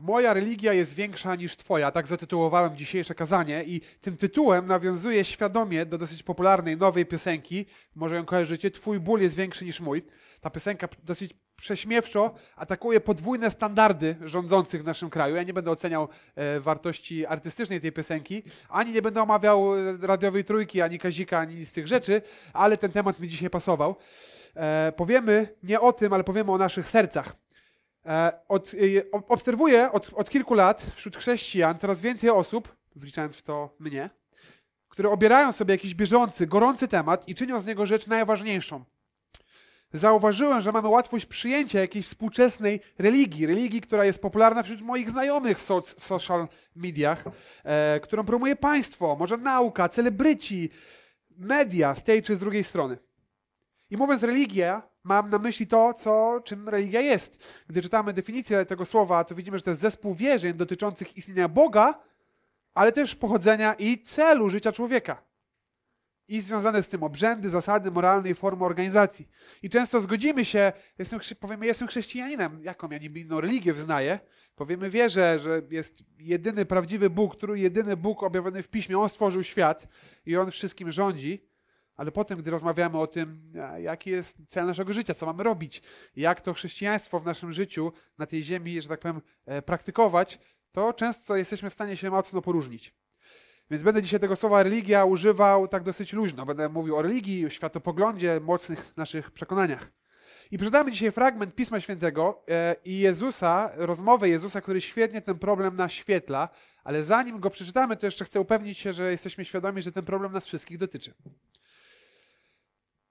Moja religia jest większa niż Twoja, tak zatytułowałem dzisiejsze kazanie i tym tytułem nawiązuję świadomie do dosyć popularnej nowej piosenki, może ją kojarzycie, Twój ból jest większy niż mój. Ta piosenka dosyć prześmiewczo atakuje podwójne standardy rządzących w naszym kraju. Ja nie będę oceniał e, wartości artystycznej tej piosenki, ani nie będę omawiał e, radiowej trójki, ani Kazika, ani nic z tych rzeczy, ale ten temat mi dzisiaj pasował. E, powiemy nie o tym, ale powiemy o naszych sercach. E, od, e, obserwuję od, od kilku lat wśród chrześcijan coraz więcej osób, wliczając w to mnie, które obierają sobie jakiś bieżący, gorący temat i czynią z niego rzecz najważniejszą. Zauważyłem, że mamy łatwość przyjęcia jakiejś współczesnej religii, religii, która jest popularna wśród moich znajomych w, soc, w social mediach, e, którą promuje państwo, może nauka, celebryci, media z tej czy z drugiej strony. I mówiąc religia, Mam na myśli to, co, czym religia jest. Gdy czytamy definicję tego słowa, to widzimy, że to jest zespół wierzeń dotyczących istnienia Boga, ale też pochodzenia i celu życia człowieka. I związane z tym obrzędy, zasady moralne i formy organizacji. I często zgodzimy się, jestem, powiemy, jestem chrześcijaninem, jaką ja niby inną religię wyznaję. Powiemy, wierzę, że jest jedyny prawdziwy Bóg, który jedyny Bóg objawiony w Piśmie. On stworzył świat i On wszystkim rządzi. Ale potem, gdy rozmawiamy o tym, jaki jest cel naszego życia, co mamy robić, jak to chrześcijaństwo w naszym życiu na tej ziemi, że tak powiem, e, praktykować, to często jesteśmy w stanie się mocno poróżnić. Więc będę dzisiaj tego słowa religia używał tak dosyć luźno. Będę mówił o religii, o światopoglądzie, mocnych naszych przekonaniach. I przeczytamy dzisiaj fragment Pisma Świętego e, i Jezusa, rozmowę Jezusa, który świetnie ten problem naświetla, ale zanim go przeczytamy, to jeszcze chcę upewnić się, że jesteśmy świadomi, że ten problem nas wszystkich dotyczy.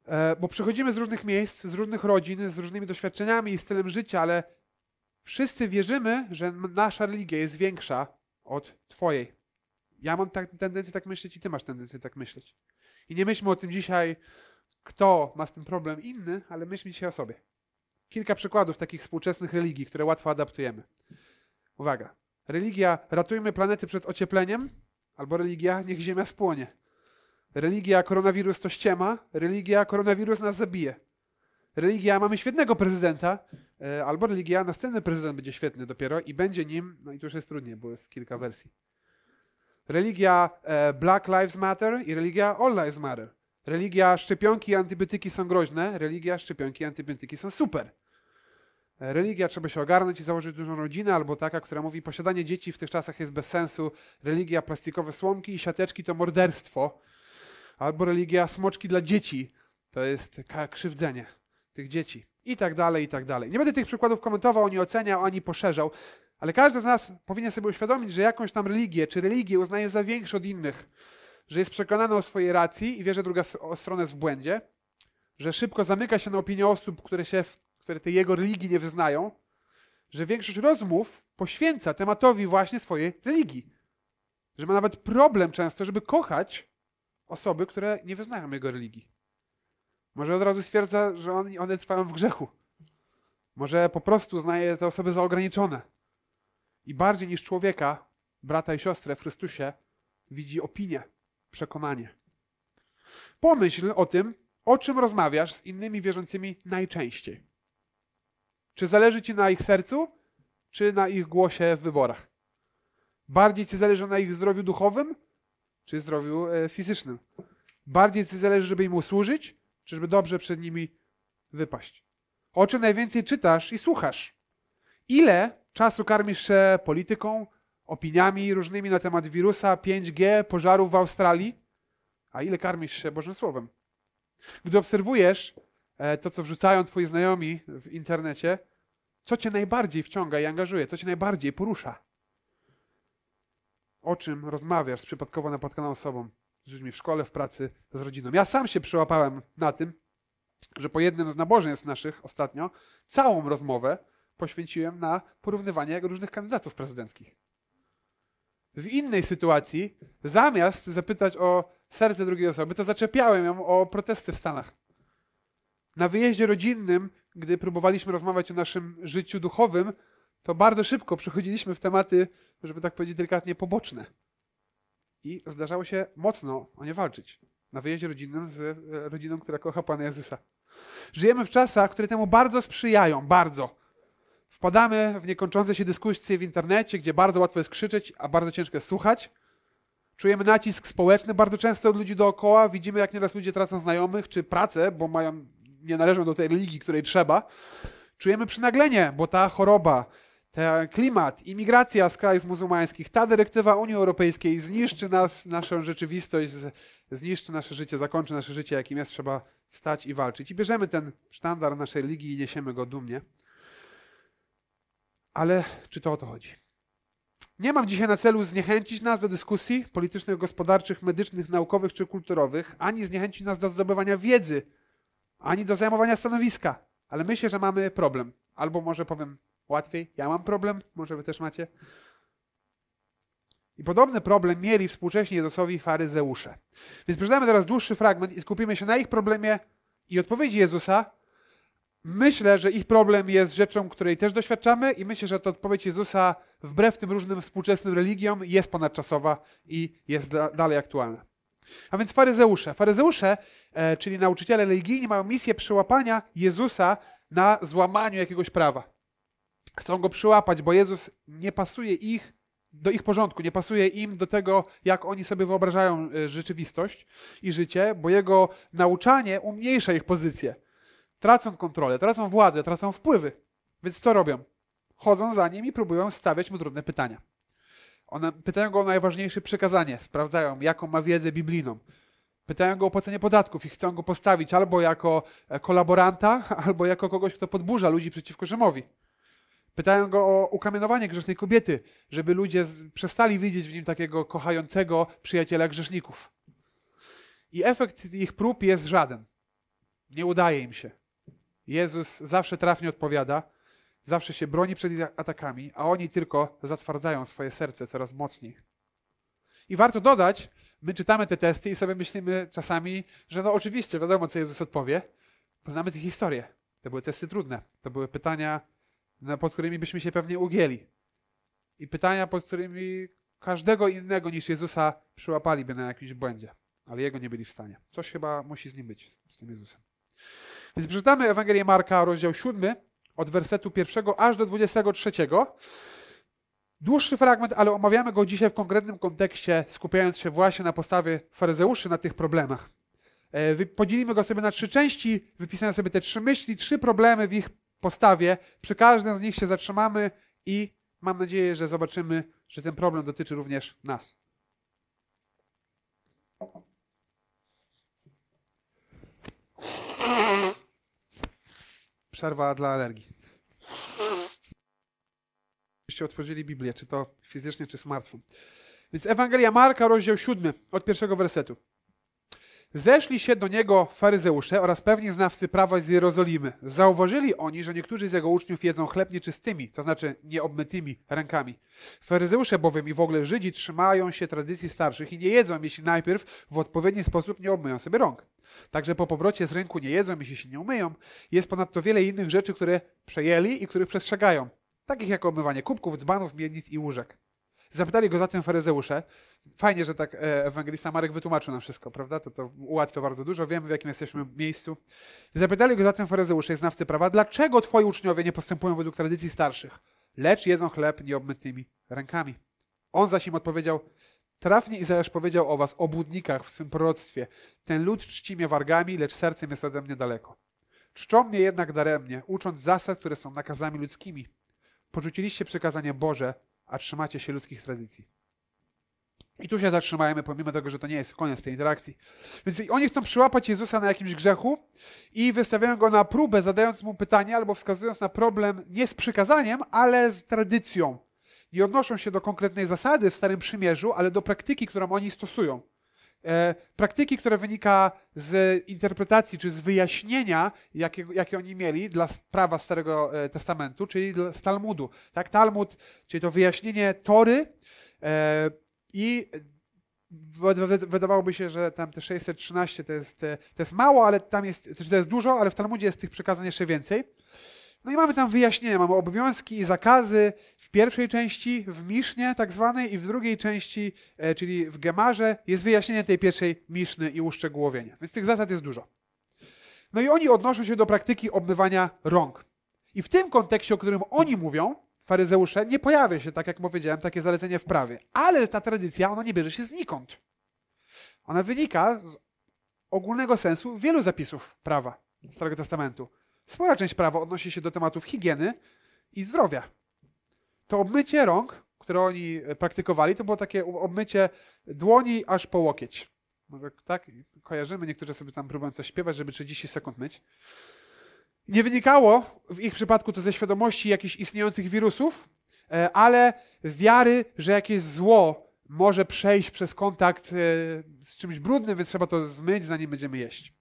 E, bo przychodzimy z różnych miejsc, z różnych rodzin, z różnymi doświadczeniami i stylem życia, ale wszyscy wierzymy, że nasza religia jest większa od Twojej. Ja mam tak, tendencję tak myśleć i Ty masz tendencję tak myśleć. I nie myślmy o tym dzisiaj, kto ma z tym problem inny, ale myślmy dzisiaj o sobie. Kilka przykładów takich współczesnych religii, które łatwo adaptujemy. Uwaga. Religia ratujmy planety przed ociepleniem, albo religia niech Ziemia spłonie. Religia, koronawirus to ściema, religia, koronawirus nas zabije. Religia, mamy świetnego prezydenta, e, albo religia, następny prezydent będzie świetny dopiero i będzie nim, no i tu już jest trudniej, bo jest kilka wersji. Religia e, Black Lives Matter i religia All Lives Matter. Religia szczepionki i antybiotyki są groźne, religia szczepionki i antybiotyki są super. E, religia trzeba się ogarnąć i założyć dużą rodzinę, albo taka, która mówi, posiadanie dzieci w tych czasach jest bez sensu, religia plastikowe słomki i siateczki to morderstwo. Albo religia smoczki dla dzieci. To jest krzywdzenie tych dzieci. I tak dalej, i tak dalej. Nie będę tych przykładów komentował, ani oceniał, ani poszerzał, ale każdy z nas powinien sobie uświadomić, że jakąś tam religię, czy religię uznaje za większą od innych. Że jest przekonany o swojej racji i wie, że druga strona jest w błędzie. Że szybko zamyka się na opinię osób, które, się, które tej jego religii nie wyznają. Że większość rozmów poświęca tematowi właśnie swojej religii. Że ma nawet problem często, żeby kochać osoby, które nie wyznają jego religii. Może od razu stwierdza, że on, one trwają w grzechu. Może po prostu uznaje te osoby za ograniczone. I bardziej niż człowieka, brata i siostrę w Chrystusie, widzi opinię, przekonanie. Pomyśl o tym, o czym rozmawiasz z innymi wierzącymi najczęściej. Czy zależy ci na ich sercu, czy na ich głosie w wyborach? Bardziej ci zależy na ich zdrowiu duchowym, czy zdrowiu e, fizycznym. Bardziej zależy, żeby im usłużyć, czy żeby dobrze przed nimi wypaść. O czym najwięcej czytasz i słuchasz? Ile czasu karmisz się polityką, opiniami różnymi na temat wirusa, 5G, pożarów w Australii? A ile karmisz się Bożym Słowem? Gdy obserwujesz e, to, co wrzucają twoi znajomi w internecie, co cię najbardziej wciąga i angażuje, co cię najbardziej porusza? o czym rozmawiasz z przypadkowo napotkaną osobą, z ludźmi w szkole, w pracy, z rodziną. Ja sam się przyłapałem na tym, że po jednym z nabożeństw naszych ostatnio całą rozmowę poświęciłem na porównywanie różnych kandydatów prezydenckich. W innej sytuacji, zamiast zapytać o serce drugiej osoby, to zaczepiałem ją o protesty w Stanach. Na wyjeździe rodzinnym, gdy próbowaliśmy rozmawiać o naszym życiu duchowym, to bardzo szybko przechodziliśmy w tematy, żeby tak powiedzieć delikatnie, poboczne. I zdarzało się mocno o nie walczyć na wyjeździe rodzinnym z e, rodziną, która kocha Pana Jezusa. Żyjemy w czasach, które temu bardzo sprzyjają, bardzo. Wpadamy w niekończące się dyskusje w internecie, gdzie bardzo łatwo jest krzyczeć, a bardzo ciężko jest słuchać. Czujemy nacisk społeczny bardzo często od ludzi dookoła. Widzimy, jak nieraz ludzie tracą znajomych czy pracę, bo mają, nie należą do tej religii, której trzeba. Czujemy przynaglenie, bo ta choroba, ten klimat, imigracja z krajów muzułmańskich, ta dyrektywa Unii Europejskiej zniszczy nas, naszą rzeczywistość, zniszczy nasze życie, zakończy nasze życie, jakim jest, trzeba wstać i walczyć. I bierzemy ten sztandar naszej ligi i niesiemy go dumnie. Ale czy to o to chodzi? Nie mam dzisiaj na celu zniechęcić nas do dyskusji politycznych, gospodarczych, medycznych, naukowych czy kulturowych, ani zniechęcić nas do zdobywania wiedzy, ani do zajmowania stanowiska. Ale myślę, że mamy problem. Albo może powiem Łatwiej. Ja mam problem, może wy też macie. I podobny problem mieli współcześni Jezusowi faryzeusze. Więc przeczytamy teraz dłuższy fragment i skupimy się na ich problemie i odpowiedzi Jezusa. Myślę, że ich problem jest rzeczą, której też doświadczamy i myślę, że ta odpowiedź Jezusa wbrew tym różnym współczesnym religiom jest ponadczasowa i jest dalej aktualna. A więc faryzeusze. Faryzeusze, e, czyli nauczyciele religijni, mają misję przyłapania Jezusa na złamaniu jakiegoś prawa chcą go przyłapać, bo Jezus nie pasuje ich do ich porządku, nie pasuje im do tego, jak oni sobie wyobrażają e, rzeczywistość i życie, bo jego nauczanie umniejsza ich pozycję. Tracą kontrolę, tracą władzę, tracą wpływy. Więc co robią? Chodzą za nim i próbują stawiać mu trudne pytania. One pytają go o najważniejsze przekazanie, sprawdzają, jaką ma wiedzę biblijną. Pytają go o płacenie podatków i chcą go postawić albo jako e, kolaboranta, albo jako kogoś, kto podburza ludzi przeciwko Rzymowi. Pytają go o ukamienowanie grzesznej kobiety, żeby ludzie przestali widzieć w nim takiego kochającego przyjaciela grzeszników. I efekt ich prób jest żaden. Nie udaje im się. Jezus zawsze trafnie odpowiada, zawsze się broni przed ich atakami, a oni tylko zatwardzają swoje serce coraz mocniej. I warto dodać, my czytamy te testy i sobie myślimy czasami, że no oczywiście wiadomo, co Jezus odpowie, poznamy tę historię. To były testy trudne, to były pytania pod którymi byśmy się pewnie ugięli. I pytania, pod którymi każdego innego niż Jezusa przyłapaliby na jakimś błędzie. Ale jego nie byli w stanie. Coś chyba musi z nim być, z tym Jezusem. Więc przeczytamy Ewangelię Marka, rozdział 7, od wersetu 1 aż do 23. Dłuższy fragment, ale omawiamy go dzisiaj w konkretnym kontekście, skupiając się właśnie na postawie faryzeuszy na tych problemach. E, podzielimy go sobie na trzy części, wypisałem sobie te trzy myśli, trzy problemy w ich Postawię. Przy każdym z nich się zatrzymamy i mam nadzieję, że zobaczymy, że ten problem dotyczy również nas. Przerwa dla alergii. Byście otworzyli Biblię, czy to fizycznie, czy smartfon. Więc Ewangelia Marka, rozdział 7, od pierwszego wersetu. Zeszli się do niego faryzeusze oraz pewni znawcy prawa z Jerozolimy. Zauważyli oni, że niektórzy z jego uczniów jedzą chleb nieczystymi, to znaczy nieobmytymi rękami. Faryzeusze bowiem i w ogóle Żydzi trzymają się tradycji starszych i nie jedzą, jeśli najpierw w odpowiedni sposób nie obmyją sobie rąk. Także po powrocie z rynku nie jedzą, jeśli się nie umyją. Jest ponadto wiele innych rzeczy, które przejęli i których przestrzegają, takich jak obmywanie kubków, dzbanów, miednic i łóżek. Zapytali go zatem faryzeusze. Fajnie, że tak e, ewangelista Marek wytłumaczył nam wszystko, prawda? To, to ułatwia bardzo dużo. Wiemy, w jakim jesteśmy miejscu. Zapytali go zatem faryzeusze, znawcy prawa, dlaczego twoi uczniowie nie postępują według tradycji starszych, lecz jedzą chleb nieobmytymi rękami? On zaś im odpowiedział, Trafnie Izajasz powiedział o was, obudnikach w swym proroctwie. Ten lud czci mnie wargami, lecz sercem jest ode mnie daleko. Czczą mnie jednak daremnie, ucząc zasad, które są nakazami ludzkimi. Porzuciliście przekazanie Boże, a trzymacie się ludzkich tradycji. I tu się zatrzymajemy, pomimo tego, że to nie jest koniec tej interakcji. Więc oni chcą przyłapać Jezusa na jakimś grzechu i wystawiają go na próbę, zadając mu pytanie albo wskazując na problem nie z przykazaniem, ale z tradycją. Nie odnoszą się do konkretnej zasady w Starym Przymierzu, ale do praktyki, którą oni stosują. E, praktyki, które wynika z interpretacji czy z wyjaśnienia, jakie, jakie oni mieli dla prawa Starego e, Testamentu, czyli z Talmudu. Tak? Talmud, czyli to wyjaśnienie Tory e, i wydawałoby się, że tam te 613 to jest, to jest mało, ale tam jest, znaczy to jest dużo, ale w Talmudzie jest tych przekazań jeszcze więcej. No i mamy tam wyjaśnienia, mamy obowiązki i zakazy w pierwszej części, w Misznie tak zwanej i w drugiej części, e, czyli w Gemarze, jest wyjaśnienie tej pierwszej Miszny i uszczegółowienie. Więc tych zasad jest dużo. No i oni odnoszą się do praktyki obmywania rąk. I w tym kontekście, o którym oni mówią, faryzeusze, nie pojawia się, tak jak powiedziałem, takie zalecenie w prawie. Ale ta tradycja, ona nie bierze się znikąd. Ona wynika z ogólnego sensu wielu zapisów prawa Starego Testamentu. Spora część prawa odnosi się do tematów higieny i zdrowia. To obmycie rąk, które oni e, praktykowali, to było takie obmycie dłoni aż po łokieć. Może tak kojarzymy, niektórzy sobie tam próbują coś śpiewać, żeby 30 sekund myć. Nie wynikało w ich przypadku to ze świadomości jakichś istniejących wirusów, e, ale wiary, że jakieś zło może przejść przez kontakt e, z czymś brudnym, więc trzeba to zmyć, zanim będziemy jeść.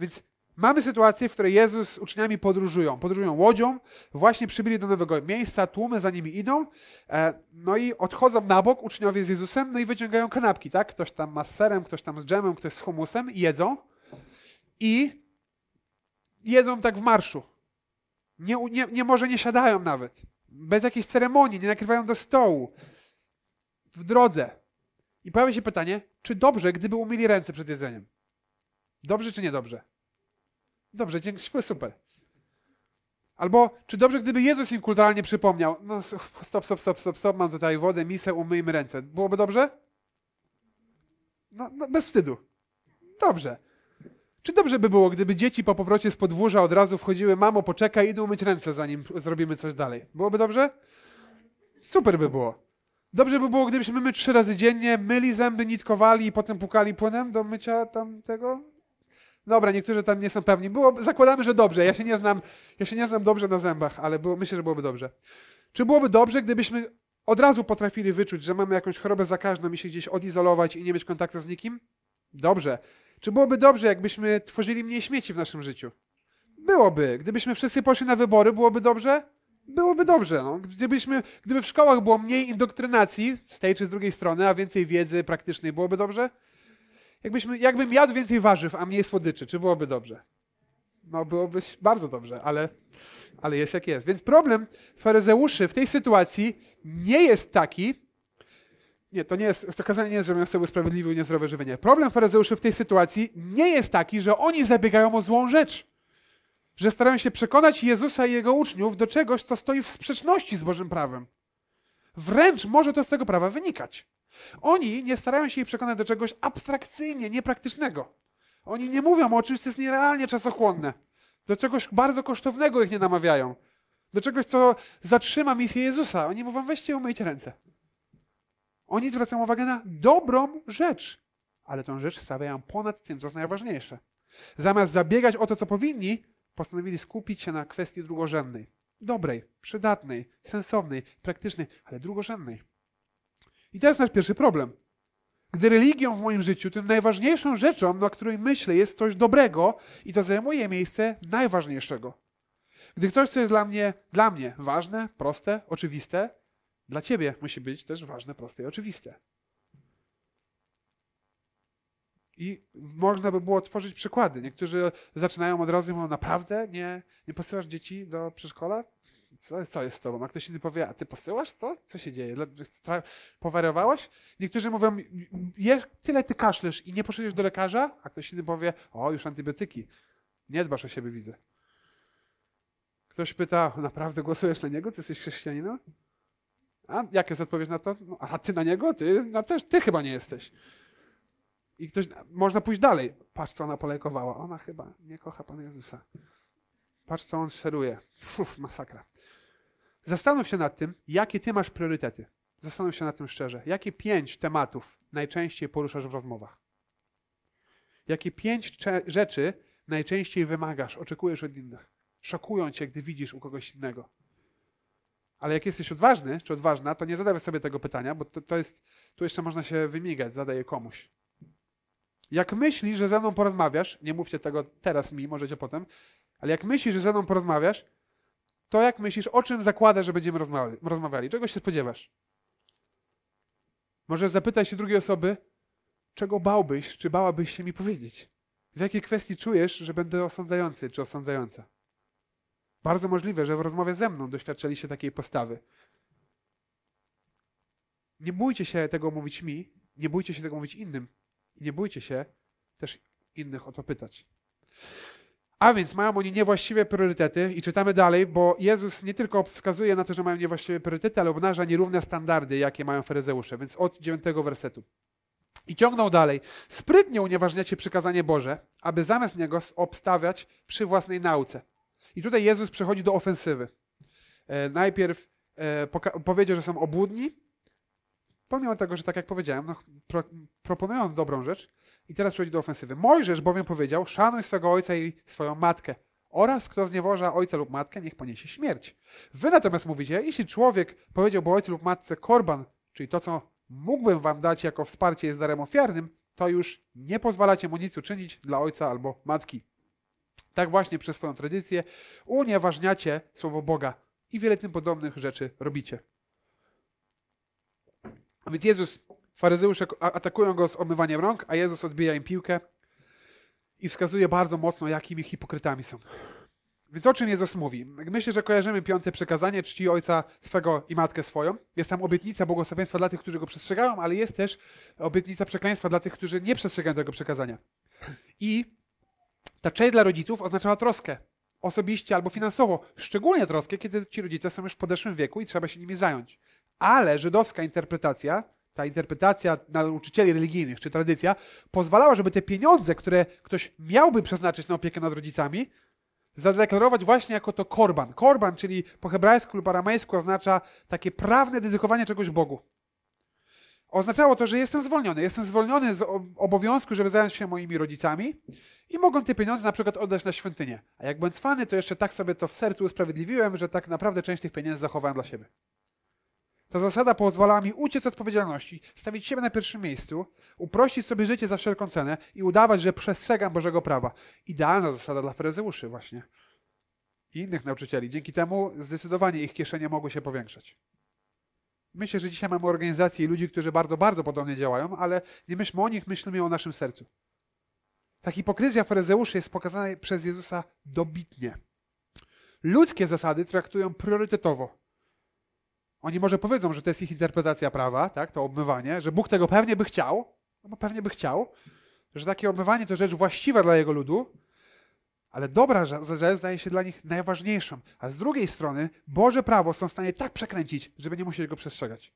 Więc Mamy sytuację, w której Jezus z uczniami podróżują. Podróżują łodzią, właśnie przybyli do nowego miejsca, tłumy za nimi idą, e, no i odchodzą na bok uczniowie z Jezusem, no i wyciągają kanapki, tak? Ktoś tam ma z serem, ktoś tam z dżemem, ktoś z humusem, jedzą i jedzą tak w marszu. Nie, nie, nie może nie siadają nawet. Bez jakiejś ceremonii, nie nakrywają do stołu. W drodze. I pojawia się pytanie, czy dobrze, gdyby umyli ręce przed jedzeniem? Dobrze czy niedobrze? dobrze? Dobrze, dziękuję, super. Albo, czy dobrze, gdyby Jezus im kulturalnie przypomniał, no stop, stop, stop, stop, stop, mam tutaj wodę, misę, umyjmy ręce. Byłoby dobrze? No, no bez wstydu. Dobrze. Czy dobrze by było, gdyby dzieci po powrocie z podwórza od razu wchodziły, mamo, poczekaj, idę umyć ręce, zanim zrobimy coś dalej. Byłoby dobrze? Super by było. Dobrze by było, gdybyśmy my trzy razy dziennie myli zęby, nitkowali i potem pukali płynem do mycia tam tego Dobra, niektórzy tam nie są pewni. Było, zakładamy, że dobrze. Ja się nie znam, ja się nie znam dobrze na zębach, ale było, myślę, że byłoby dobrze. Czy byłoby dobrze, gdybyśmy od razu potrafili wyczuć, że mamy jakąś chorobę zakaźną i się gdzieś odizolować i nie mieć kontaktu z nikim? Dobrze. Czy byłoby dobrze, jakbyśmy tworzyli mniej śmieci w naszym życiu? Byłoby. Gdybyśmy wszyscy poszli na wybory, byłoby dobrze? Byłoby dobrze. No. Gdybyśmy, gdyby w szkołach było mniej indoktrynacji z tej czy z drugiej strony, a więcej wiedzy praktycznej, byłoby dobrze? Jakbyśmy, jakbym jadł więcej warzyw, a mniej słodyczy, czy byłoby dobrze? No byłoby bardzo dobrze, ale, ale jest jak jest. Więc problem faryzeuszy w tej sytuacji nie jest taki, nie, to nie jest, to kazanie nie jest, że sobie usprawiedliwił niezdrowe żywienie. Problem faryzeuszy w tej sytuacji nie jest taki, że oni zabiegają o złą rzecz. Że starają się przekonać Jezusa i Jego uczniów do czegoś, co stoi w sprzeczności z Bożym prawem. Wręcz może to z tego prawa wynikać. Oni nie starają się jej przekonać do czegoś abstrakcyjnie, niepraktycznego. Oni nie mówią o czymś, co jest nierealnie czasochłonne. Do czegoś bardzo kosztownego ich nie namawiają. Do czegoś, co zatrzyma misję Jezusa. Oni mówią, weźcie, umyjcie ręce. Oni zwracają uwagę na dobrą rzecz, ale tą rzecz stawiają ponad tym, co jest najważniejsze. Zamiast zabiegać o to, co powinni, postanowili skupić się na kwestii drugorzędnej. Dobrej, przydatnej, sensownej, praktycznej, ale drugorzędnej. I to jest nasz pierwszy problem. Gdy religią w moim życiu, tym najważniejszą rzeczą, na której myślę, jest coś dobrego i to zajmuje miejsce najważniejszego. Gdy coś, co jest dla mnie, dla mnie ważne, proste, oczywiste, dla ciebie musi być też ważne, proste i oczywiste. I można by było tworzyć przykłady. Niektórzy zaczynają od razu i mówią, naprawdę? Nie, nie posyłasz dzieci do przedszkola? Co, co jest z tobą? A ktoś inny powie, a ty posyłasz? Co? Co się dzieje? Powariowałeś? Niektórzy mówią, tyle ty kaszlesz i nie poszedłeś do lekarza? A ktoś inny powie, o, już antybiotyki. Nie dbasz o siebie, widzę. Ktoś pyta, naprawdę głosujesz na niego? Ty jesteś chrześcijaninem? A jak jest odpowiedź na to? No, a ty na niego? Ty, no, też, ty chyba nie jesteś. I ktoś, można pójść dalej. Patrz, co ona polekowała. Ona chyba nie kocha Pana Jezusa. Patrz, co on szeruje. Uf, masakra. Zastanów się nad tym, jakie ty masz priorytety. Zastanów się nad tym szczerze. Jakie pięć tematów najczęściej poruszasz w rozmowach? Jakie pięć rzeczy najczęściej wymagasz, oczekujesz od innych? Szokują cię, gdy widzisz u kogoś innego. Ale jak jesteś odważny czy odważna, to nie zadawaj sobie tego pytania, bo to, to jest, tu jeszcze można się wymigać, zadaję komuś. Jak myślisz, że ze mną porozmawiasz, nie mówcie tego teraz mi, możecie potem, ale jak myślisz, że ze mną porozmawiasz, to jak myślisz, o czym zakładasz, że będziemy rozmawiali? Czego się spodziewasz? Może zapytaj się drugiej osoby, czego bałbyś, czy bałabyś się mi powiedzieć? W jakiej kwestii czujesz, że będę osądzający czy osądzająca? Bardzo możliwe, że w rozmowie ze mną doświadczyliście takiej postawy. Nie bójcie się tego mówić mi, nie bójcie się tego mówić innym. I nie bójcie się też innych o to pytać. A więc mają oni niewłaściwe priorytety i czytamy dalej, bo Jezus nie tylko wskazuje na to, że mają niewłaściwe priorytety, ale obnaża nierówne standardy, jakie mają faryzeusze. Więc od dziewiątego wersetu. I ciągnął dalej. Sprytnie unieważniacie przykazanie Boże, aby zamiast niego obstawiać przy własnej nauce. I tutaj Jezus przechodzi do ofensywy. E, najpierw e, powiedział, że są obłudni, Pomimo tego, że tak jak powiedziałem, no, pro, proponują dobrą rzecz i teraz przejdzie do ofensywy. Mojżesz bowiem powiedział, szanuj swego ojca i swoją matkę oraz kto zniewoża ojca lub matkę, niech poniesie śmierć. Wy natomiast mówicie, jeśli człowiek powiedziałby ojcu lub matce korban, czyli to, co mógłbym wam dać jako wsparcie jest darem ofiarnym, to już nie pozwalacie mu nic uczynić dla ojca albo matki. Tak właśnie przez swoją tradycję unieważniacie słowo Boga i wiele tym podobnych rzeczy robicie więc Jezus, faryzeusze atakują go z omywaniem rąk, a Jezus odbija im piłkę i wskazuje bardzo mocno, jakimi hipokrytami są. Więc o czym Jezus mówi? Myślę, że kojarzymy piąte przekazanie, czci ojca swego i matkę swoją. Jest tam obietnica błogosławieństwa dla tych, którzy go przestrzegają, ale jest też obietnica przekleństwa dla tych, którzy nie przestrzegają tego przekazania. I ta część dla rodziców oznaczała troskę. Osobiście albo finansowo. Szczególnie troskę, kiedy ci rodzice są już w podeszłym wieku i trzeba się nimi zająć ale żydowska interpretacja, ta interpretacja nauczycieli religijnych czy tradycja, pozwalała, żeby te pieniądze, które ktoś miałby przeznaczyć na opiekę nad rodzicami, zadeklarować właśnie jako to korban. Korban, czyli po hebrajsku lub aramejsku oznacza takie prawne dedykowanie czegoś Bogu. Oznaczało to, że jestem zwolniony. Jestem zwolniony z obowiązku, żeby zająć się moimi rodzicami i mogą te pieniądze na przykład oddać na świątynię. A jak byłem cwany, to jeszcze tak sobie to w sercu usprawiedliwiłem, że tak naprawdę część tych pieniędzy zachowałem dla siebie. Ta zasada pozwala mi uciec od odpowiedzialności, stawić siebie na pierwszym miejscu, uprościć sobie życie za wszelką cenę i udawać, że przestrzegam Bożego prawa. Idealna zasada dla faryzeuszy właśnie i innych nauczycieli. Dzięki temu zdecydowanie ich kieszenie mogły się powiększać. Myślę, że dzisiaj mamy organizacje i ludzi, którzy bardzo, bardzo podobnie działają, ale nie myślmy o nich, myślmy o naszym sercu. Ta hipokryzja faryzeuszy jest pokazana przez Jezusa dobitnie. Ludzkie zasady traktują priorytetowo oni może powiedzą, że to jest ich interpretacja prawa, tak, to obmywanie, że Bóg tego pewnie by chciał, no bo pewnie by chciał, że takie obmywanie to rzecz właściwa dla jego ludu, ale dobra rzecz zdaje się dla nich najważniejszą. A z drugiej strony Boże prawo są w stanie tak przekręcić, żeby nie musieli go przestrzegać.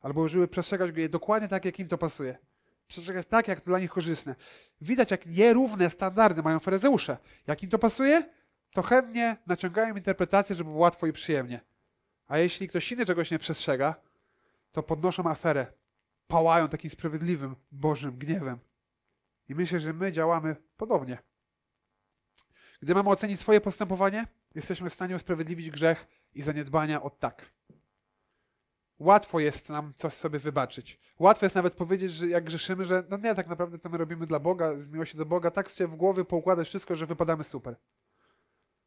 Albo żeby przestrzegać go je dokładnie tak, jak im to pasuje. Przestrzegać tak, jak to dla nich korzystne. Widać, jak nierówne standardy mają faryzeusze. Jak im to pasuje, to chętnie naciągają interpretację, żeby było łatwo i przyjemnie. A jeśli ktoś inny czegoś nie przestrzega, to podnoszą aferę, pałają takim sprawiedliwym, bożym gniewem. I myślę, że my działamy podobnie. Gdy mamy ocenić swoje postępowanie, jesteśmy w stanie usprawiedliwić grzech i zaniedbania od tak. Łatwo jest nam coś sobie wybaczyć. Łatwo jest nawet powiedzieć, że jak grzeszymy, że no nie, tak naprawdę to my robimy dla Boga, z miłości do Boga, tak sobie w głowie poukładać wszystko, że wypadamy super.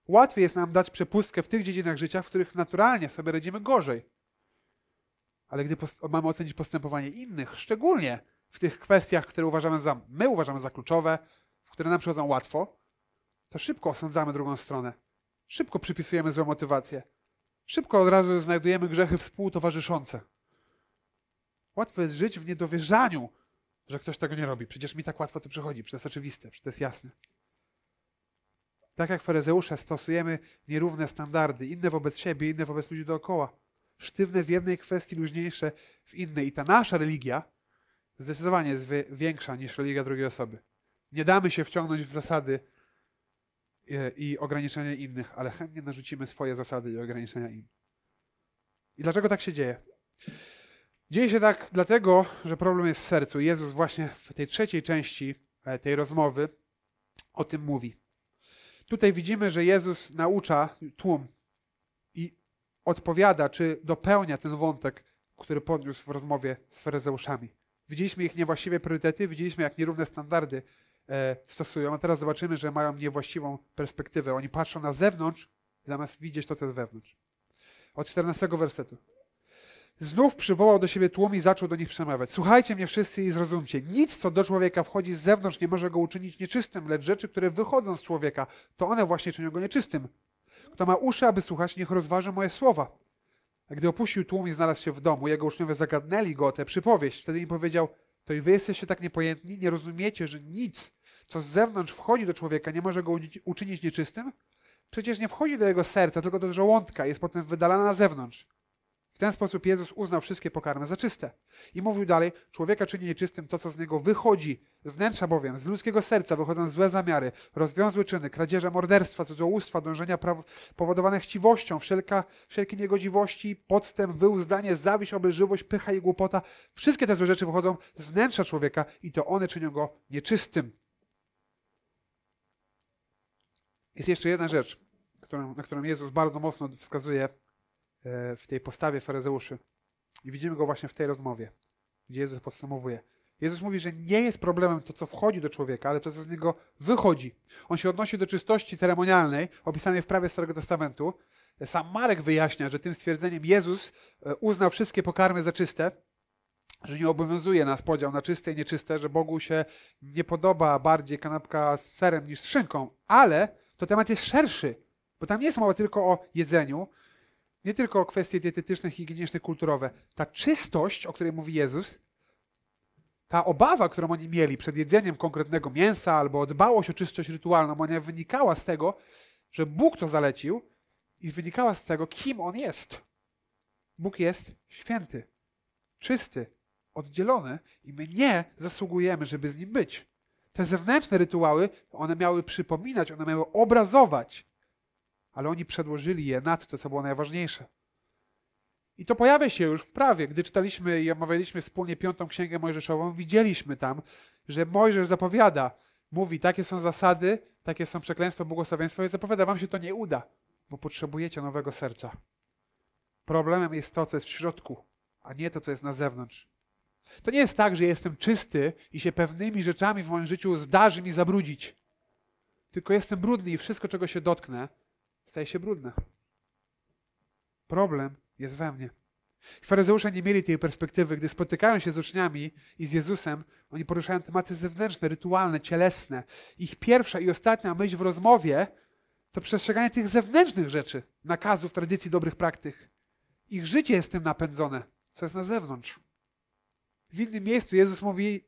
Łatwiej jest nam dać przepustkę w tych dziedzinach życia, w których naturalnie sobie radzimy gorzej. Ale gdy mamy ocenić postępowanie innych, szczególnie w tych kwestiach, które uważamy za, my uważamy za kluczowe, w które nam przychodzą łatwo, to szybko osądzamy drugą stronę. Szybko przypisujemy złe motywacje. Szybko od razu znajdujemy grzechy współtowarzyszące. Łatwo jest żyć w niedowierzaniu, że ktoś tego nie robi. Przecież mi tak łatwo to przychodzi, przecież to jest oczywiste, przecież to jest jasne. Tak jak faryzeusze stosujemy nierówne standardy, inne wobec siebie, inne wobec ludzi dookoła. Sztywne w jednej kwestii, luźniejsze w innej. I ta nasza religia zdecydowanie jest większa niż religia drugiej osoby. Nie damy się wciągnąć w zasady e, i ograniczenia innych, ale chętnie narzucimy swoje zasady i ograniczenia im. I dlaczego tak się dzieje? Dzieje się tak dlatego, że problem jest w sercu. Jezus właśnie w tej trzeciej części e, tej rozmowy o tym mówi. Tutaj widzimy, że Jezus naucza tłum i odpowiada, czy dopełnia ten wątek, który podniósł w rozmowie z faryzeuszami. Widzieliśmy ich niewłaściwe priorytety, widzieliśmy, jak nierówne standardy e, stosują, a teraz zobaczymy, że mają niewłaściwą perspektywę. Oni patrzą na zewnątrz, zamiast widzieć to, co jest wewnątrz. Od 14 wersetu. Znów przywołał do siebie tłum i zaczął do nich przemawiać. Słuchajcie mnie wszyscy i zrozumcie. Nic, co do człowieka wchodzi z zewnątrz, nie może go uczynić nieczystym, lecz rzeczy, które wychodzą z człowieka, to one właśnie czynią go nieczystym. Kto ma uszy, aby słuchać, niech rozważy moje słowa. A gdy opuścił tłum i znalazł się w domu, jego uczniowie zagadnęli go o tę przypowieść. Wtedy im powiedział, to i wy jesteście tak niepojętni, nie rozumiecie, że nic, co z zewnątrz wchodzi do człowieka, nie może go uczynić nieczystym? Przecież nie wchodzi do jego serca, tylko do żołądka i jest potem wydalana na zewnątrz. W ten sposób Jezus uznał wszystkie pokarmy za czyste. I mówił dalej, człowieka czyni nieczystym to, co z niego wychodzi, z wnętrza bowiem, z ludzkiego serca wychodzą złe zamiary, rozwiązłe czyny, kradzieże, morderstwa, cudzołóstwa, dążenia praw powodowane chciwością, wszelka, wszelkie niegodziwości, podstęp, wyuzdanie, zawiść, obelżywość, pycha i głupota. Wszystkie te złe rzeczy wychodzą z wnętrza człowieka i to one czynią go nieczystym. Jest jeszcze jedna rzecz, na którą Jezus bardzo mocno wskazuje E, w tej postawie faryzeuszy. I widzimy go właśnie w tej rozmowie, gdzie Jezus podsumowuje. Jezus mówi, że nie jest problemem to, co wchodzi do człowieka, ale to, co z niego wychodzi. On się odnosi do czystości ceremonialnej, opisanej w prawie Starego Testamentu. Sam Marek wyjaśnia, że tym stwierdzeniem Jezus e, uznał wszystkie pokarmy za czyste, że nie obowiązuje nas podział na czyste i nieczyste, że Bogu się nie podoba bardziej kanapka z serem niż z szynką, ale to temat jest szerszy, bo tam nie jest mowa tylko o jedzeniu, nie tylko kwestie dietetyczne, higieniczne, kulturowe. Ta czystość, o której mówi Jezus, ta obawa, którą oni mieli przed jedzeniem konkretnego mięsa albo dbałość o czystość rytualną, ona wynikała z tego, że Bóg to zalecił i wynikała z tego, kim On jest. Bóg jest święty, czysty, oddzielony i my nie zasługujemy, żeby z Nim być. Te zewnętrzne rytuały, one miały przypominać, one miały obrazować ale oni przedłożyli je nad to, co było najważniejsze. I to pojawia się już w prawie. Gdy czytaliśmy i omawialiśmy wspólnie piątą księgę mojżeszową, widzieliśmy tam, że Mojżesz zapowiada, mówi, takie są zasady, takie są przekleństwo, błogosławieństwo i zapowiada, wam się to nie uda, bo potrzebujecie nowego serca. Problemem jest to, co jest w środku, a nie to, co jest na zewnątrz. To nie jest tak, że jestem czysty i się pewnymi rzeczami w moim życiu zdarzy mi zabrudzić. Tylko jestem brudny i wszystko, czego się dotknę, staje się brudne. Problem jest we mnie. Faryzeusze nie mieli tej perspektywy. Gdy spotykają się z uczniami i z Jezusem, oni poruszają tematy zewnętrzne, rytualne, cielesne. Ich pierwsza i ostatnia myśl w rozmowie to przestrzeganie tych zewnętrznych rzeczy, nakazów, tradycji, dobrych praktyk. Ich życie jest tym napędzone, co jest na zewnątrz. W innym miejscu Jezus mówi: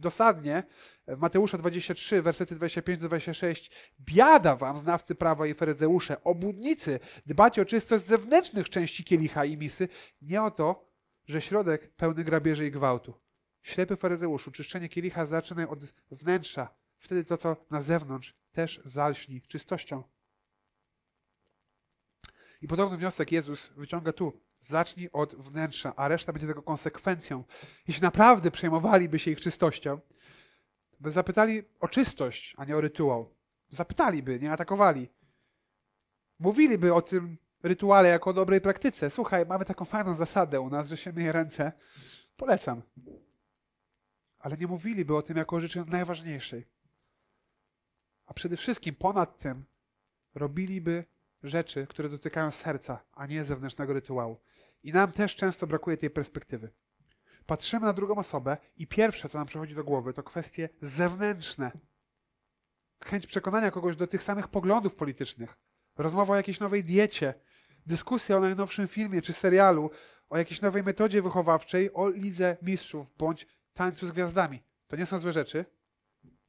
dosadnie w Mateusza 23, wersety 25-26. Biada wam, znawcy prawa i ferezeusze, obudnicy, dbacie o czystość zewnętrznych części kielicha i misy, nie o to, że środek pełny grabieży i gwałtu. Ślepy faryzeuszu, czyszczenie kielicha zaczynaj od wnętrza. Wtedy to, co na zewnątrz, też zalśni czystością. I podobny wniosek Jezus wyciąga tu. Zacznij od wnętrza, a reszta będzie tego konsekwencją. Jeśli naprawdę przejmowaliby się ich czystością, by zapytali o czystość, a nie o rytuał. Zapytaliby, nie atakowali. Mówiliby o tym rytuale jako o dobrej praktyce. Słuchaj, mamy taką fajną zasadę u nas, że się myje ręce. Polecam. Ale nie mówiliby o tym jako o rzeczy najważniejszej. A przede wszystkim ponad tym robiliby rzeczy, które dotykają serca, a nie zewnętrznego rytuału. I nam też często brakuje tej perspektywy. Patrzymy na drugą osobę i pierwsze, co nam przychodzi do głowy, to kwestie zewnętrzne. Chęć przekonania kogoś do tych samych poglądów politycznych, rozmowa o jakiejś nowej diecie, dyskusja o najnowszym filmie czy serialu, o jakiejś nowej metodzie wychowawczej, o lidze mistrzów bądź tańcu z gwiazdami. To nie są złe rzeczy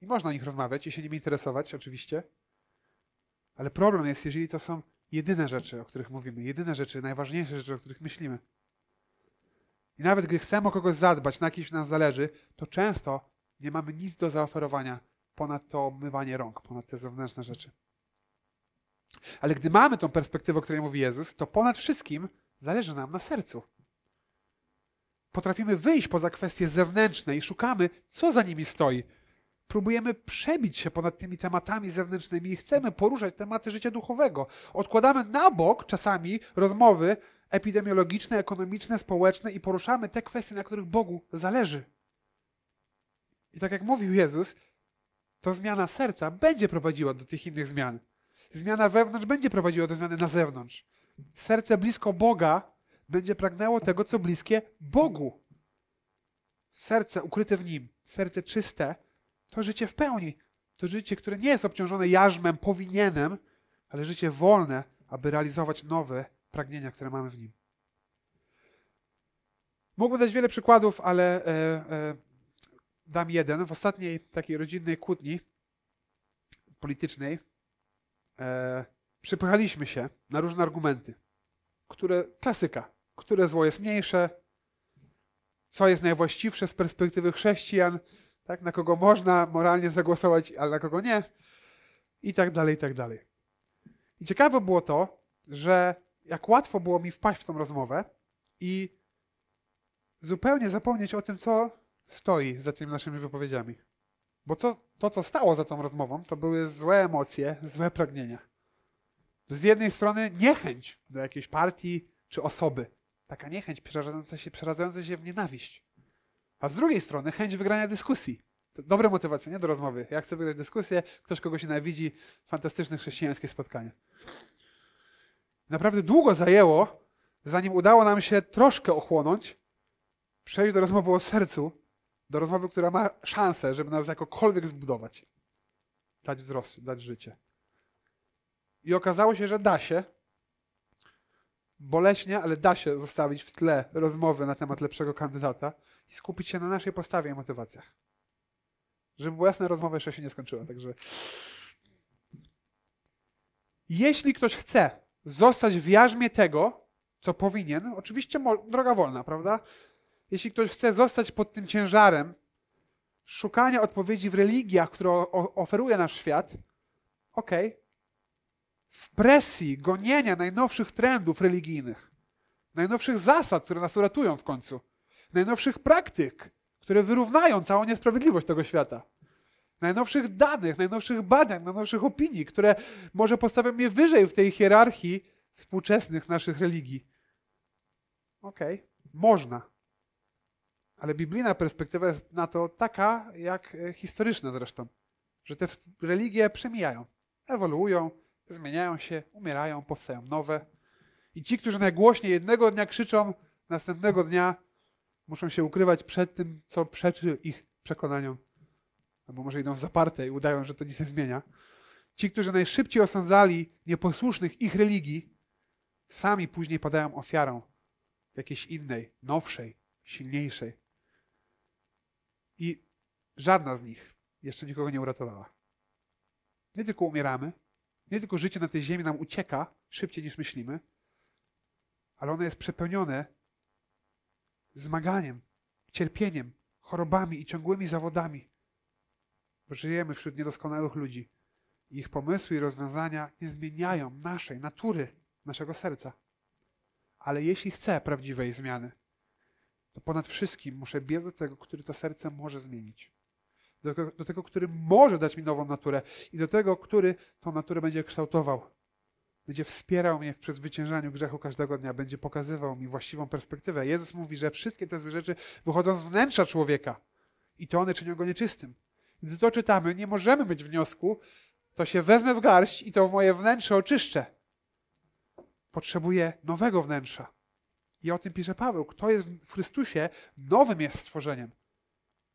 i można o nich rozmawiać i się nimi interesować, oczywiście, ale problem jest, jeżeli to są jedyne rzeczy, o których mówimy, jedyne rzeczy, najważniejsze rzeczy, o których myślimy. I nawet gdy chcemy o kogoś zadbać, na kimś nas zależy, to często nie mamy nic do zaoferowania ponad to mywanie rąk, ponad te zewnętrzne rzeczy. Ale gdy mamy tą perspektywę, o której mówi Jezus, to ponad wszystkim zależy nam na sercu. Potrafimy wyjść poza kwestie zewnętrzne i szukamy, co za nimi stoi, próbujemy przebić się ponad tymi tematami zewnętrznymi i chcemy poruszać tematy życia duchowego. Odkładamy na bok czasami rozmowy epidemiologiczne, ekonomiczne, społeczne i poruszamy te kwestie, na których Bogu zależy. I tak jak mówił Jezus, to zmiana serca będzie prowadziła do tych innych zmian. Zmiana wewnątrz będzie prowadziła do zmiany na zewnątrz. Serce blisko Boga będzie pragnęło tego, co bliskie Bogu. Serce ukryte w nim, serce czyste, to życie w pełni. To życie, które nie jest obciążone jarzmem, powinienem, ale życie wolne, aby realizować nowe pragnienia, które mamy w nim. Mógłbym dać wiele przykładów, ale e, e, dam jeden. W ostatniej takiej rodzinnej kłótni politycznej e, przypychaliśmy się na różne argumenty, które klasyka, które zło jest mniejsze, co jest najwłaściwsze z perspektywy chrześcijan, tak? na kogo można moralnie zagłosować, ale na kogo nie, i tak dalej, i tak dalej. I ciekawe było to, że jak łatwo było mi wpaść w tą rozmowę i zupełnie zapomnieć o tym, co stoi za tymi naszymi wypowiedziami. Bo to, to, co stało za tą rozmową, to były złe emocje, złe pragnienia. Z jednej strony niechęć do jakiejś partii czy osoby. Taka niechęć przerażająca się, przeradzająca się w nienawiść. A z drugiej strony chęć wygrania dyskusji. To dobre motywacje, nie do rozmowy. Ja chcę wygrać dyskusję, ktoś kogoś nienawidzi, fantastyczne chrześcijańskie spotkanie. Naprawdę długo zajęło, zanim udało nam się troszkę ochłonąć, przejść do rozmowy o sercu, do rozmowy, która ma szansę, żeby nas jakokolwiek zbudować, dać wzrost, dać życie. I okazało się, że da się, boleśnie, ale da się zostawić w tle rozmowy na temat lepszego kandydata, i skupić się na naszej postawie i motywacjach. Żeby była jasna rozmowa jeszcze się nie skończyła, także... Jeśli ktoś chce zostać w jarzmie tego, co powinien, oczywiście droga wolna, prawda? Jeśli ktoś chce zostać pod tym ciężarem szukania odpowiedzi w religiach, które oferuje nasz świat, okej, okay. w presji gonienia najnowszych trendów religijnych, najnowszych zasad, które nas uratują w końcu, najnowszych praktyk, które wyrównają całą niesprawiedliwość tego świata. Najnowszych danych, najnowszych badań, najnowszych opinii, które może postawią mnie wyżej w tej hierarchii współczesnych naszych religii. Okej, okay. można. Ale biblijna perspektywa jest na to taka, jak e, historyczna zresztą, że te religie przemijają, ewoluują, zmieniają się, umierają, powstają nowe. I ci, którzy najgłośniej jednego dnia krzyczą, następnego dnia muszą się ukrywać przed tym, co przeczy ich przekonaniom. Albo może idą w zaparte i udają, że to nic nie zmienia. Ci, którzy najszybciej osądzali nieposłusznych ich religii, sami później padają ofiarą jakiejś innej, nowszej, silniejszej. I żadna z nich jeszcze nikogo nie uratowała. Nie tylko umieramy, nie tylko życie na tej ziemi nam ucieka szybciej niż myślimy, ale ono jest przepełnione zmaganiem, cierpieniem, chorobami i ciągłymi zawodami, bo żyjemy wśród niedoskonałych ludzi. ich pomysły i rozwiązania nie zmieniają naszej natury, naszego serca. Ale jeśli chcę prawdziwej zmiany, to ponad wszystkim muszę biec do tego, który to serce może zmienić. Do, do, tego, który może dać mi nową naturę i do tego, który tą naturę będzie kształtował. Będzie wspierał mnie w przezwyciężaniu grzechu każdego dnia, będzie pokazywał mi właściwą perspektywę. Jezus mówi, że wszystkie te złe rzeczy wychodzą z wnętrza człowieka i to one czynią go nieczystym. Gdy to czytamy, nie możemy być wniosku, to się wezmę w garść i to moje wnętrze oczyszczę. Potrzebuję nowego wnętrza. I o tym pisze Paweł. Kto jest w Chrystusie, nowym jest stworzeniem.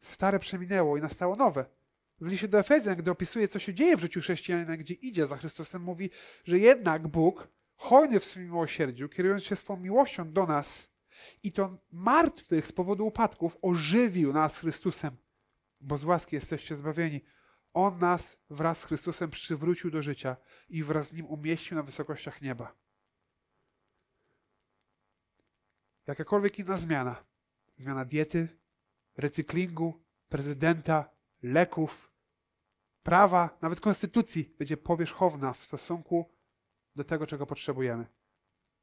Stare przeminęło i nastało nowe w liście do Efezjan, gdy opisuje, co się dzieje w życiu chrześcijanina, gdzie idzie za Chrystusem, mówi, że jednak Bóg, hojny w swym miłosierdziu, kierując się swoją miłością do nas i to martwych z powodu upadków, ożywił nas Chrystusem, bo z łaski jesteście zbawieni. On nas wraz z Chrystusem przywrócił do życia i wraz z Nim umieścił na wysokościach nieba. Jakakolwiek inna zmiana, zmiana diety, recyklingu, prezydenta, leków, prawa, nawet konstytucji będzie powierzchowna w stosunku do tego, czego potrzebujemy.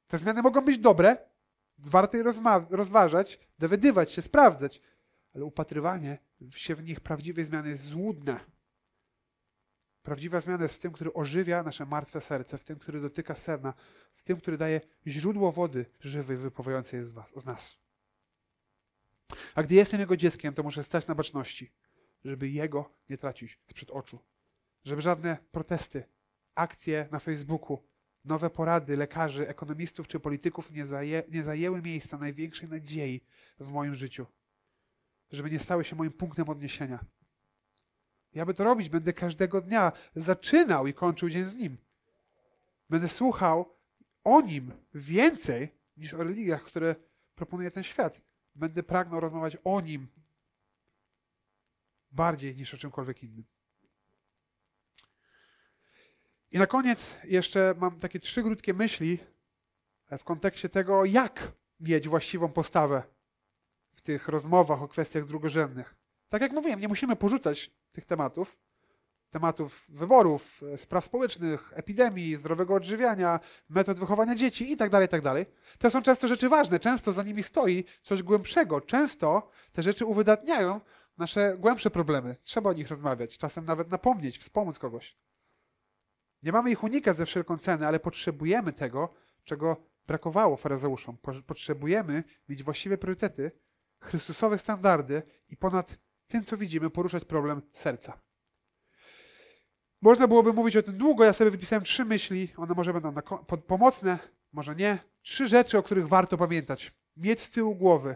Te zmiany mogą być dobre, warto je rozważać, dowiadywać się, sprawdzać, ale upatrywanie się w nich prawdziwej zmiany jest złudne. Prawdziwa zmiana jest w tym, który ożywia nasze martwe serce, w tym, który dotyka serna, w tym, który daje źródło wody żywej, wypływającej z, was, z nas. A gdy jestem Jego dzieckiem, to muszę stać na baczności żeby jego nie tracić sprzed oczu. Żeby żadne protesty, akcje na Facebooku, nowe porady lekarzy, ekonomistów czy polityków nie, zaje, nie zajęły miejsca największej nadziei w moim życiu. Żeby nie stały się moim punktem odniesienia. Ja by to robić będę każdego dnia, zaczynał i kończył dzień z nim. Będę słuchał o nim więcej niż o religiach, które proponuje ten świat. Będę pragnął rozmawiać o nim bardziej niż o czymkolwiek innym. I na koniec jeszcze mam takie trzy krótkie myśli e, w kontekście tego, jak mieć właściwą postawę w tych rozmowach o kwestiach drugorzędnych. Tak jak mówiłem, nie musimy porzucać tych tematów, tematów wyborów, e, spraw społecznych, epidemii, zdrowego odżywiania, metod wychowania dzieci itd., tak itd. Tak to są często rzeczy ważne, często za nimi stoi coś głębszego, często te rzeczy uwydatniają nasze głębsze problemy. Trzeba o nich rozmawiać, czasem nawet napomnieć, wspomóc kogoś. Nie mamy ich unikać za wszelką cenę, ale potrzebujemy tego, czego brakowało faryzeuszom. Potrzebujemy mieć właściwe priorytety, chrystusowe standardy i ponad tym, co widzimy, poruszać problem serca. Można byłoby mówić o tym długo, ja sobie wypisałem trzy myśli, one może będą pomocne, może nie. Trzy rzeczy, o których warto pamiętać. Mieć z tyłu głowy,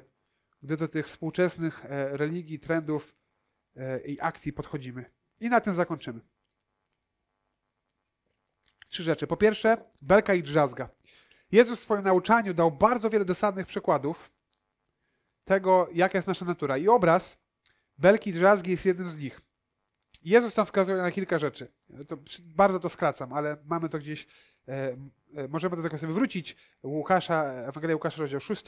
gdy do tych współczesnych e, religii, trendów e, i akcji podchodzimy. I na tym zakończymy. Trzy rzeczy. Po pierwsze, belka i drzazga. Jezus w swoim nauczaniu dał bardzo wiele dosadnych przykładów tego, jaka jest nasza natura. I obraz belki i drzazgi jest jednym z nich. Jezus tam wskazuje na kilka rzeczy. To, bardzo to skracam, ale mamy to gdzieś, e, e, możemy do tego sobie wrócić. Łukasza, Ewangelia Łukasza, rozdział 6,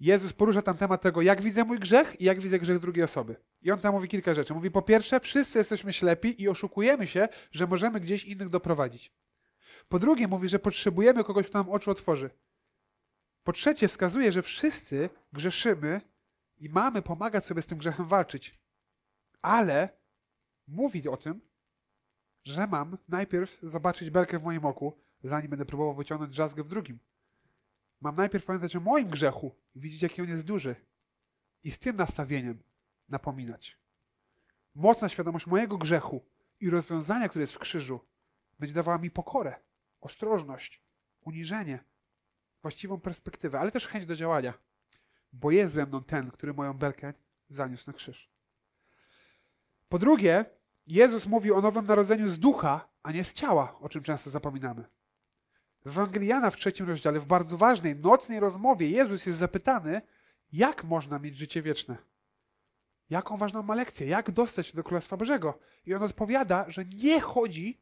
Jezus porusza tam temat tego, jak widzę mój grzech i jak widzę grzech drugiej osoby. I on tam mówi kilka rzeczy. Mówi po pierwsze, wszyscy jesteśmy ślepi i oszukujemy się, że możemy gdzieś innych doprowadzić. Po drugie, mówi, że potrzebujemy kogoś, kto nam oczy otworzy. Po trzecie, wskazuje, że wszyscy grzeszymy i mamy pomagać sobie z tym grzechem walczyć. Ale mówi o tym, że mam najpierw zobaczyć belkę w moim oku, zanim będę próbował wyciągnąć drzazgę w drugim. Mam najpierw pamiętać o moim grzechu, widzieć, jaki on jest duży. I z tym nastawieniem napominać. Mocna świadomość mojego grzechu i rozwiązania, które jest w krzyżu, będzie dawała mi pokorę, ostrożność, uniżenie, właściwą perspektywę, ale też chęć do działania, bo jest ze mną ten, który moją belkę zaniósł na krzyż. Po drugie, Jezus mówi o nowym narodzeniu z ducha, a nie z ciała, o czym często zapominamy. W Ewangelii Jana w trzecim rozdziale, w bardzo ważnej, nocnej rozmowie, Jezus jest zapytany, jak można mieć życie wieczne? Jaką ważną ma lekcję? Jak dostać się do Królestwa Bożego? I on odpowiada, że nie chodzi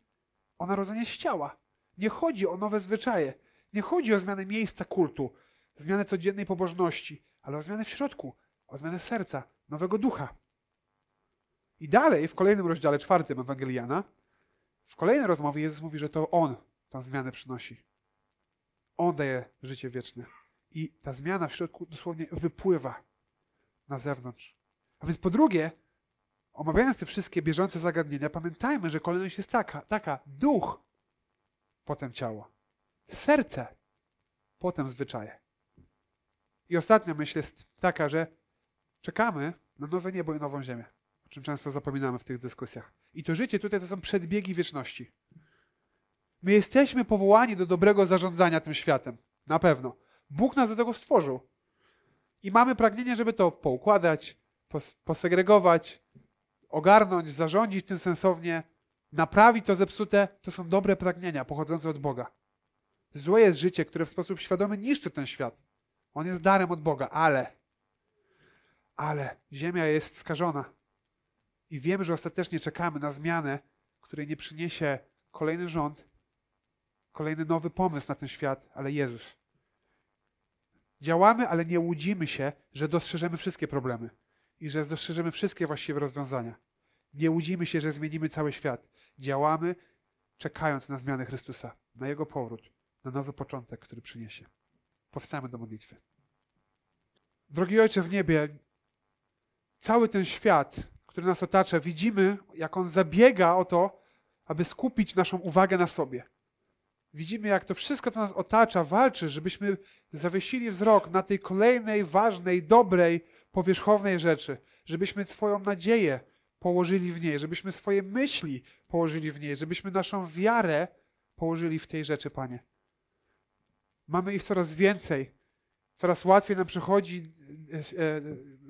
o narodzenie z ciała. Nie chodzi o nowe zwyczaje. Nie chodzi o zmianę miejsca kultu, zmianę codziennej pobożności, ale o zmianę w środku, o zmianę serca, nowego ducha. I dalej, w kolejnym rozdziale czwartym Ewangeliana, w kolejnej rozmowie Jezus mówi, że to On tę zmianę przynosi. On daje życie wieczne. I ta zmiana w środku dosłownie wypływa na zewnątrz. A więc po drugie, omawiając te wszystkie bieżące zagadnienia, pamiętajmy, że kolejność jest taka, taka duch, potem ciało, serce, potem zwyczaje. I ostatnia myśl jest taka, że czekamy na nowe niebo i nową ziemię, o czym często zapominamy w tych dyskusjach. I to życie tutaj to są przedbiegi wieczności. My jesteśmy powołani do dobrego zarządzania tym światem. Na pewno. Bóg nas do tego stworzył. I mamy pragnienie, żeby to poukładać, pos posegregować, ogarnąć, zarządzić tym sensownie, naprawić to zepsute. To są dobre pragnienia pochodzące od Boga. Złe jest życie, które w sposób świadomy niszczy ten świat. On jest darem od Boga, ale, ale ziemia jest skażona. I wiemy, że ostatecznie czekamy na zmianę, której nie przyniesie kolejny rząd, kolejny nowy pomysł na ten świat, ale Jezus. Działamy, ale nie łudzimy się, że dostrzeżemy wszystkie problemy i że dostrzeżemy wszystkie właściwe rozwiązania. Nie łudzimy się, że zmienimy cały świat. Działamy, czekając na zmianę Chrystusa, na Jego powrót, na nowy początek, który przyniesie. Powstamy do modlitwy. Drogi Ojcze w niebie, cały ten świat, który nas otacza, widzimy, jak on zabiega o to, aby skupić naszą uwagę na sobie widzimy, jak to wszystko, co nas otacza, walczy, żebyśmy zawiesili wzrok na tej kolejnej ważnej, dobrej, powierzchownej rzeczy, żebyśmy swoją nadzieję położyli w niej, żebyśmy swoje myśli położyli w niej, żebyśmy naszą wiarę położyli w tej rzeczy, Panie. Mamy ich coraz więcej, coraz łatwiej nam przychodzi e,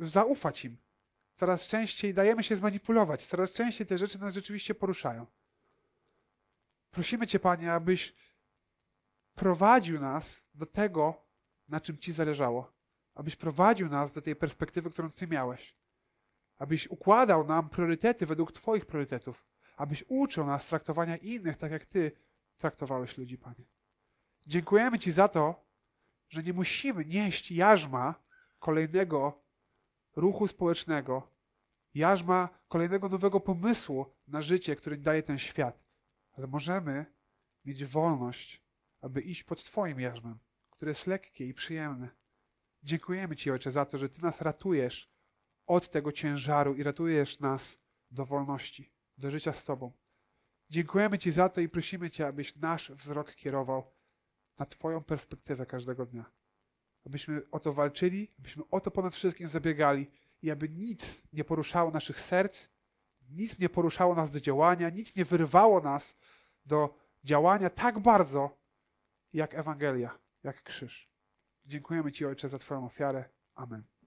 e, zaufać im. Coraz częściej dajemy się zmanipulować, coraz częściej te rzeczy nas rzeczywiście poruszają. Prosimy Cię, Panie, abyś prowadził nas do tego, na czym Ci zależało. Abyś prowadził nas do tej perspektywy, którą Ty miałeś. Abyś układał nam priorytety według Twoich priorytetów. Abyś uczył nas traktowania innych tak, jak Ty traktowałeś ludzi, Panie. Dziękujemy Ci za to, że nie musimy nieść jarzma kolejnego ruchu społecznego, jarzma kolejnego nowego pomysłu na życie, który daje ten świat. Ale możemy mieć wolność aby iść pod Twoim jarzmem, które jest lekkie i przyjemne. Dziękujemy Ci, Ojcze, za to, że Ty nas ratujesz od tego ciężaru i ratujesz nas do wolności, do życia z Tobą. Dziękujemy Ci za to i prosimy Cię, abyś nasz wzrok kierował na Twoją perspektywę każdego dnia. Abyśmy o to walczyli, abyśmy o to ponad wszystkim zabiegali i aby nic nie poruszało naszych serc, nic nie poruszało nas do działania, nic nie wyrwało nas do działania tak bardzo, jak Ewangelia, jak krzyż. Dziękujemy Ci, Ojcze, za Twoją ofiarę. Amen.